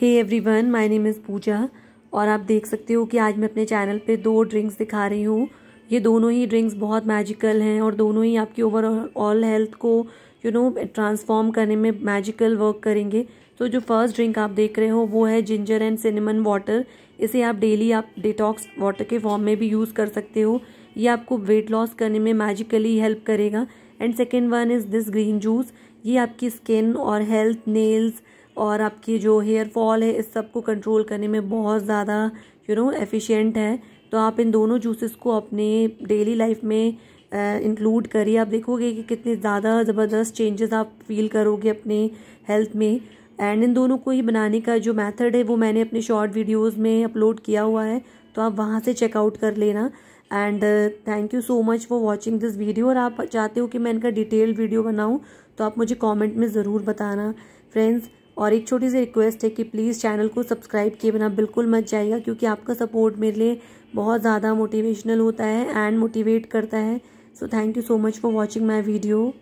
hey everyone my name is Pooja और आप देख सकते हो कि आज मैं अपने चैनल पे दो ड्रिंक्स दिखा रही हूँ ये दोनों ही ड्रिंक्स बहुत मैजिकल हैं और दोनों ही आपकी ओवरऑल हेल्थ को यू नो ट्रांसफॉर्म करने में मैजिकल वर्क करेंगे तो जो फर्स्ट ड्रिंक आप देख रहे हो वो है जिंजर एंड सिनेमन वाटर इसे आप डेली आप डिटॉक्स वाटर के फॉर्म में भी यूज़ कर सकते हो ये आपको वेट लॉस करने में मैजिकली हेल्प करेगा and second one is this green juice ये आपकी स्किन और हेल्थ नेल्स और आपकी जो हेयर फॉल है इस सब को कंट्रोल करने में बहुत ज़्यादा यू नो एफिशिएंट है तो आप इन दोनों जूसेस को अपने डेली लाइफ में इंक्लूड करिए आप देखोगे कि कितने ज़्यादा ज़बरदस्त चेंजेस आप फील करोगे अपने हेल्थ में एंड इन दोनों को ही बनाने का जो मेथड है वो मैंने अपने शॉर्ट वीडियोज़ में अपलोड किया हुआ है तो आप वहाँ से चेकआउट कर लेना and thank you so much for watching this video और आप चाहते हो कि मैं इनका डिटेल वीडियो बनाऊँ तो आप मुझे कॉमेंट में ज़रूर बताना फ्रेंड्स और एक छोटी सी रिक्वेस्ट है कि प्लीज़ चैनल को सब्सक्राइब किए बिना बिल्कुल मत जाएगा क्योंकि आपका सपोर्ट मेरे लिए बहुत ज़्यादा मोटिवेशनल होता है एंड मोटिवेट करता है so thank you so much for watching my video